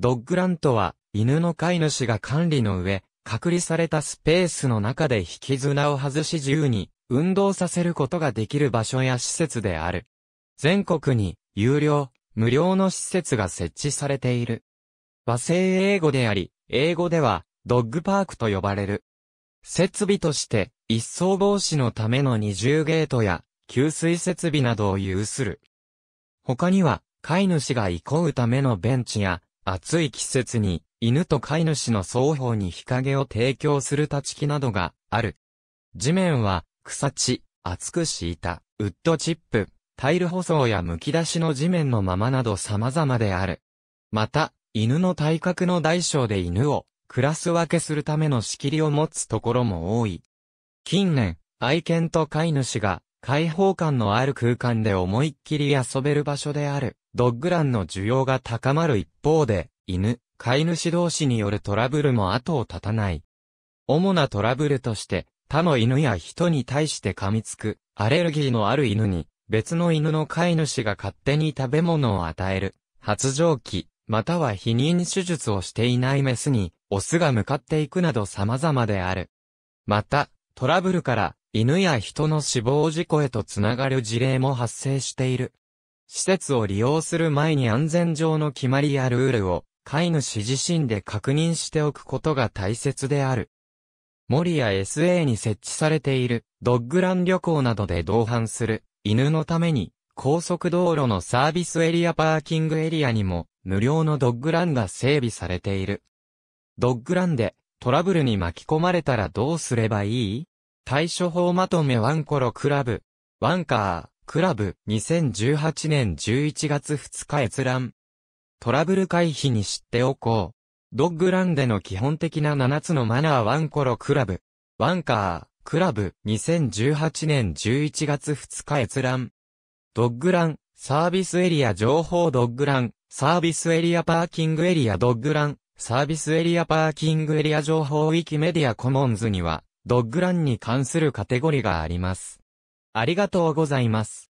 ドッグランとは、犬の飼い主が管理の上、隔離されたスペースの中で引き綱を外し自由に運動させることができる場所や施設である。全国に有料、無料の施設が設置されている。和製英語であり、英語ではドッグパークと呼ばれる。設備として一層防止のための二重ゲートや給水設備などを有する。他には飼い主が憩うためのベンチや暑い季節に、犬と飼い主の双方に日陰を提供する立ち木などがある。地面は、草地、厚く敷いた、ウッドチップ、タイル舗装や剥き出しの地面のままなど様々である。また、犬の体格の大小で犬を、クラス分けするための仕切りを持つところも多い。近年、愛犬と飼い主が、開放感のある空間で思いっきり遊べる場所である。ドッグランの需要が高まる一方で、犬、飼い主同士によるトラブルも後を絶たない。主なトラブルとして、他の犬や人に対して噛みつく、アレルギーのある犬に、別の犬の飼い主が勝手に食べ物を与える、発情期、または避妊手術をしていないメスに、オスが向かっていくなど様々である。また、トラブルから、犬や人の死亡事故へとつながる事例も発生している。施設を利用する前に安全上の決まりやルールを、飼い主自身で確認しておくことが大切である。森や SA に設置されている、ドッグラン旅行などで同伴する、犬のために、高速道路のサービスエリアパーキングエリアにも、無料のドッグランが整備されている。ドッグランで、トラブルに巻き込まれたらどうすればいい対処法まとめワンコロクラブ、ワンカー。クラブ、2018年11月2日閲覧。トラブル回避に知っておこう。ドッグランでの基本的な7つのマナーワンコロクラブ。ワンカー、クラブ、2018年11月2日閲覧。ドッグラン、サービスエリア情報ドッグラン、サービスエリアパーキングエリアドッグラン、サービスエリアパーキングエリア情報ウィキメディアコモンズには、ドッグランに関するカテゴリがあります。ありがとうございます。